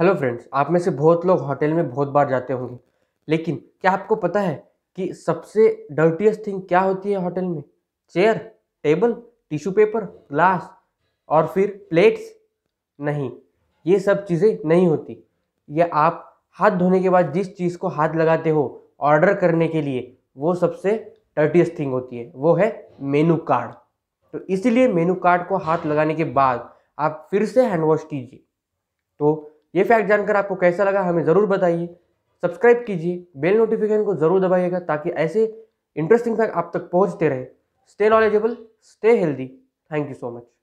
hello friends आप में से बहुत लोग होटल में बहुत बार जाते होंगे लेकिन क्या आपको पता है कि सबसे डर्टीएस्ट थिंग क्या होती है होटल में chair table tissue paper glass और फिर प्लेट्स नहीं ये सब चीज़ें नहीं होती ये आप हाथ धोने के बाद जिस चीज़ को हाथ लगाते हो ऑर्डर करने के लिए वो सबसे डर्टीएस्ट थिंग होती है वो है मेनू कार्ड तो इसीलिए मेनू कार्ड को हाथ लगाने के बाद आप फिर से हैंड वॉश कीजिए तो ये फैक्ट जानकर आपको कैसा लगा हमें ज़रूर बताइए सब्सक्राइब कीजिए बेल नोटिफिकेशन को ज़रूर दबाइएगा ताकि ऐसे इंटरेस्टिंग फैक्ट आप तक पहुँचते रहे stay knowledgeable stay healthy thank you so much